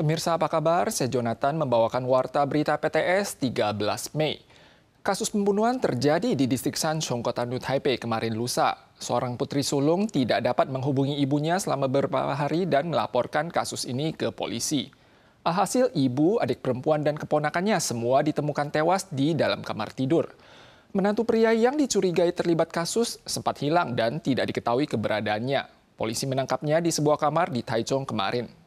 Pemirsa apa kabar? Saya Jonathan membawakan Warta Berita PTS 13 Mei. Kasus pembunuhan terjadi di distrik Sanchong, kota New Taipei kemarin lusa. Seorang putri sulung tidak dapat menghubungi ibunya selama beberapa hari dan melaporkan kasus ini ke polisi. Alhasil ibu, adik perempuan, dan keponakannya semua ditemukan tewas di dalam kamar tidur. Menantu pria yang dicurigai terlibat kasus sempat hilang dan tidak diketahui keberadaannya. Polisi menangkapnya di sebuah kamar di Taichung kemarin.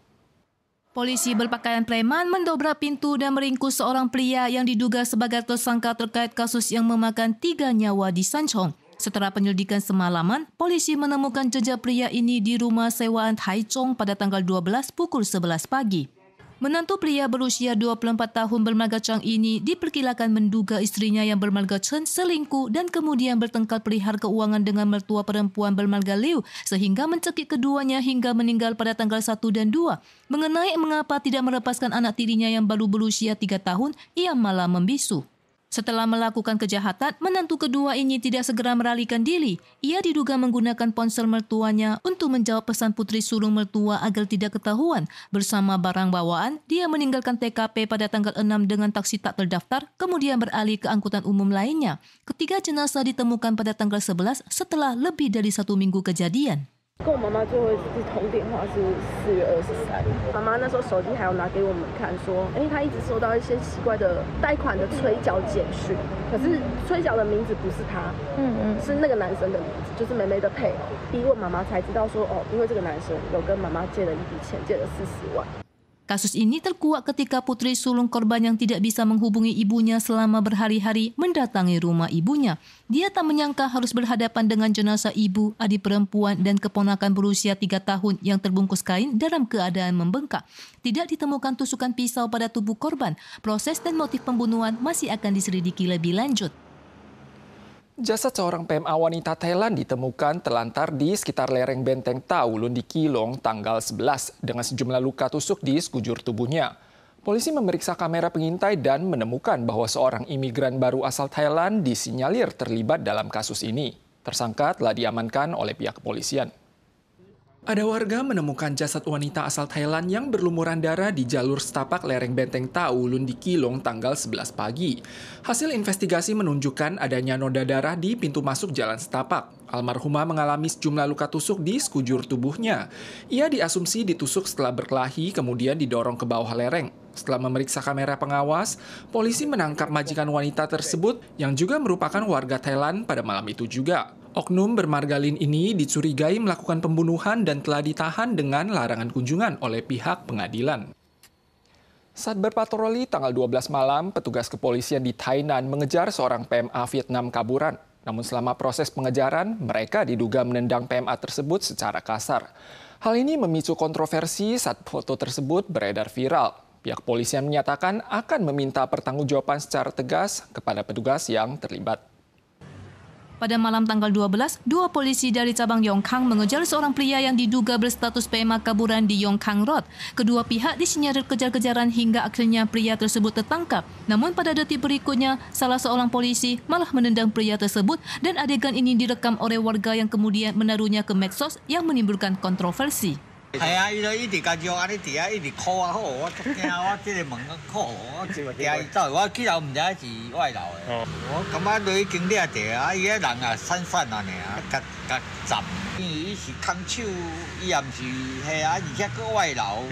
Polisi berpakaian preman mendobrak pintu dan meringkus seorang pria yang diduga sebagai tersangka terkait kasus yang memakan tiga nyawa di Sanchong. Setelah penyelidikan semalaman, polisi menemukan jejak pria ini di rumah sewaan Haichong pada tanggal 12 pukul 11 pagi. Menantu pria berusia 24 tahun bermarga Chang ini diperkirakan menduga istrinya yang bermarga Chen selingkuh dan kemudian bertengkar perihal keuangan dengan mertua perempuan bermarga Liu sehingga mencekik keduanya hingga meninggal pada tanggal 1 dan 2. Mengenai mengapa tidak melepaskan anak tirinya yang baru berusia 3 tahun, ia malah membisu. Setelah melakukan kejahatan, menantu kedua ini tidak segera meralikan diri. Ia diduga menggunakan ponsel mertuanya untuk menjawab pesan putri sulung mertua agar tidak ketahuan. Bersama barang bawaan, dia meninggalkan TKP pada tanggal 6 dengan taksi tak terdaftar, kemudian beralih ke angkutan umum lainnya. Ketiga jenazah ditemukan pada tanggal 11 setelah lebih dari satu minggu kejadian. 跟我妈妈最后一次通电话是四月二十三。妈妈那时候手机还有拿给我们看，说，哎，她一直收到一些奇怪的贷款的催缴简讯，可是催缴的名字不是她，嗯嗯，是那个男生的名字，就是梅梅的配偶。逼问妈妈才知道说，哦，因为这个男生有跟妈妈借了一笔钱，借了四十万。Kasus ini terkuak ketika putri sulung korban yang tidak bisa menghubungi ibunya selama berhari-hari mendatangi rumah ibunya. Dia tak menyangka harus berhadapan dengan jenazah ibu, adik perempuan, dan keponakan berusia tiga tahun yang terbungkus kain dalam keadaan membengkak. Tidak ditemukan tusukan pisau pada tubuh korban. Proses dan motif pembunuhan masih akan diselidiki lebih lanjut. Jasad seorang PMA wanita Thailand ditemukan terlantar di sekitar lereng benteng Taulun di Kilong tanggal 11 dengan sejumlah luka tusuk di sekujur tubuhnya. Polisi memeriksa kamera pengintai dan menemukan bahwa seorang imigran baru asal Thailand disinyalir terlibat dalam kasus ini. Tersangka telah diamankan oleh pihak kepolisian. Ada warga menemukan jasad wanita asal Thailand yang berlumuran darah di jalur setapak lereng benteng Tau Lundikilong Kilong tanggal 11 pagi. Hasil investigasi menunjukkan adanya noda darah di pintu masuk jalan setapak. Almarhumah mengalami sejumlah luka tusuk di sekujur tubuhnya. Ia diasumsi ditusuk setelah berkelahi kemudian didorong ke bawah lereng. Setelah memeriksa kamera pengawas, polisi menangkap majikan wanita tersebut yang juga merupakan warga Thailand pada malam itu juga. Oknum bermargalin ini dicurigai melakukan pembunuhan dan telah ditahan dengan larangan kunjungan oleh pihak pengadilan. Saat berpatroli tanggal 12 malam, petugas kepolisian di Tainan mengejar seorang PMA Vietnam kaburan. Namun selama proses pengejaran, mereka diduga menendang PMA tersebut secara kasar. Hal ini memicu kontroversi saat foto tersebut beredar viral. Pihak kepolisian menyatakan akan meminta pertanggungjawaban secara tegas kepada petugas yang terlibat. Pada malam tanggal 12, dua polisi dari cabang Yongkang mengejar seorang pria yang diduga berstatus PMA kaburan di Yongkang Road. Kedua pihak disinyalir kejar-kejaran hingga akhirnya pria tersebut tertangkap. Namun pada detik berikutnya, salah seorang polisi malah menendang pria tersebut dan adegan ini direkam oleh warga yang kemudian menaruhnya ke medsos yang menimbulkan kontroversi. 系啊，伊就伊直家教，安尼伫啊，伊伫哭啊，好，我惊我即系猛个哭，我真系伫啊走，我记牢毋知是外劳的，我感觉都伊经历啊啊伊个人啊散散啊呢啊，甲甲杂，因为伊是空手，伊也毋是嘿啊，而且个外劳。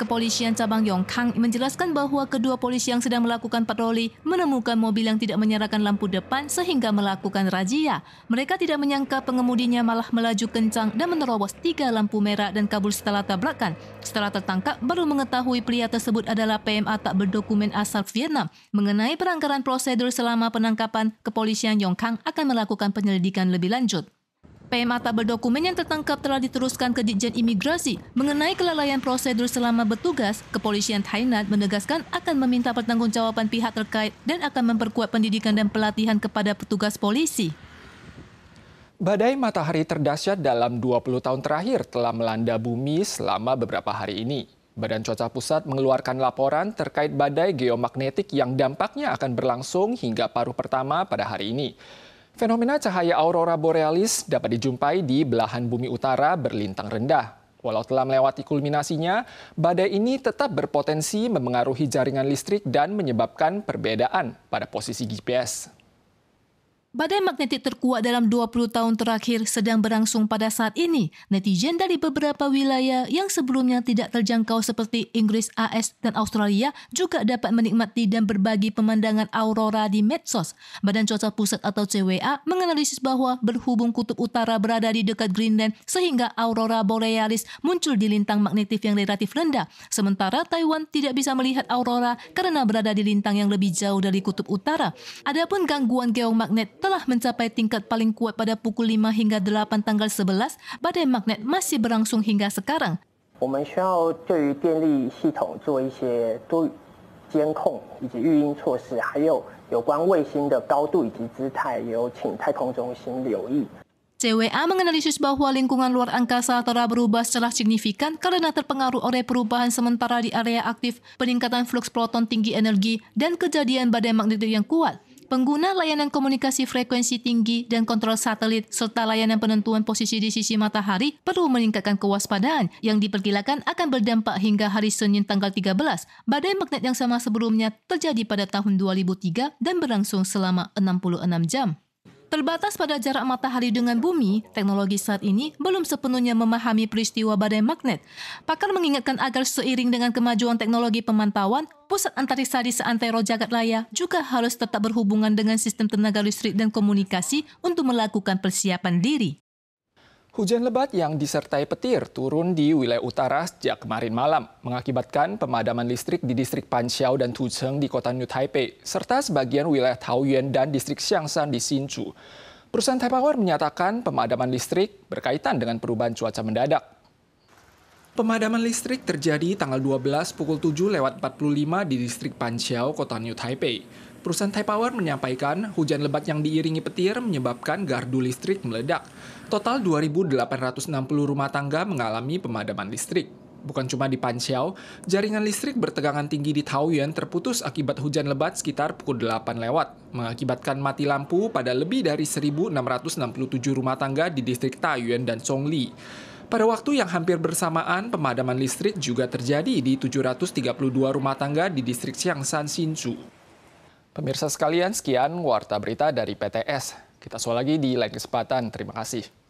Kepolisian cabang Yongkang menjelaskan bahwa kedua polisi yang sedang melakukan patroli menemukan mobil yang tidak menyerahkan lampu depan sehingga melakukan razia. Mereka tidak menyangka pengemudinya malah melaju kencang dan menerobos tiga lampu merah dan kabur setelah tabrakan. Setelah tertangkap, baru mengetahui pria tersebut adalah PMA tak berdokumen asal Vietnam. Mengenai perangkaran prosedur selama penangkapan, kepolisian Yongkang akan melakukan penyelidikan lebih lanjut. PMA tabel dokumen yang tertangkap telah diteruskan ke Ditjen Imigrasi. Mengenai kelalaian prosedur selama bertugas, kepolisian Thailand menegaskan akan meminta pertanggungjawaban pihak terkait dan akan memperkuat pendidikan dan pelatihan kepada petugas polisi. Badai matahari terdahsyat dalam 20 tahun terakhir telah melanda bumi selama beberapa hari ini. Badan Cuaca Pusat mengeluarkan laporan terkait badai geomagnetik yang dampaknya akan berlangsung hingga paruh pertama pada hari ini. Fenomena cahaya aurora borealis dapat dijumpai di belahan bumi utara berlintang rendah. Walau telah melewati kulminasinya, badai ini tetap berpotensi memengaruhi jaringan listrik dan menyebabkan perbedaan pada posisi GPS. Badai magnetik terkuat dalam 20 tahun terakhir sedang berlangsung pada saat ini. Netizen dari beberapa wilayah yang sebelumnya tidak terjangkau seperti Inggris, AS, dan Australia juga dapat menikmati dan berbagi pemandangan aurora di medsos. Badan Cuaca Pusat atau CWA menganalisis bahwa berhubung kutub utara berada di dekat Greenland sehingga aurora borealis muncul di lintang magnetik yang relatif rendah. Sementara Taiwan tidak bisa melihat aurora karena berada di lintang yang lebih jauh dari kutub utara. Adapun gangguan geomagnet telah mencapai tingkat paling kuat pada pukul 5 hingga 8 tanggal 11, badai magnet masih berlangsung hingga sekarang. CWA menganalisis bahwa lingkungan luar angkasa telah berubah secara signifikan karena terpengaruh oleh perubahan sementara di area aktif, peningkatan fluks proton tinggi energi, dan kejadian badai magnetik yang kuat. Pengguna layanan komunikasi frekuensi tinggi dan kontrol satelit serta layanan penentuan posisi di sisi matahari perlu meningkatkan kewaspadaan yang diperkirakan akan berdampak hingga hari Senin tanggal 13. Badai magnet yang sama sebelumnya terjadi pada tahun 2003 dan berlangsung selama 66 jam. Terbatas pada jarak matahari dengan bumi, teknologi saat ini belum sepenuhnya memahami peristiwa badai magnet. Pakar mengingatkan agar seiring dengan kemajuan teknologi pemantauan, pusat antariksa di seantero jagat raya juga harus tetap berhubungan dengan sistem tenaga listrik dan komunikasi untuk melakukan persiapan diri. Hujan lebat yang disertai petir turun di wilayah utara sejak kemarin malam, mengakibatkan pemadaman listrik di distrik Panxiao dan Tucheng di kota New Taipei, serta sebagian wilayah Taoyuan dan distrik Xiangshan di Sinchu. Perusahaan Taiwan menyatakan pemadaman listrik berkaitan dengan perubahan cuaca mendadak. Pemadaman listrik terjadi tanggal 12 pukul 7 lewat 45 di distrik Panxiao, kota New Taipei. Perusahaan Thai Power menyampaikan hujan lebat yang diiringi petir menyebabkan gardu listrik meledak. Total 2.860 rumah tangga mengalami pemadaman listrik. Bukan cuma di Panxiao, jaringan listrik bertegangan tinggi di Taoyuan terputus akibat hujan lebat sekitar pukul 8 lewat, mengakibatkan mati lampu pada lebih dari 1.667 rumah tangga di distrik Taoyuan dan Songli. Pada waktu yang hampir bersamaan, pemadaman listrik juga terjadi di 732 rumah tangga di distrik Xiangshan, Sinchu. Pemirsa sekalian, sekian warta berita dari PTS. Kita soal lagi di lain kesempatan. Terima kasih.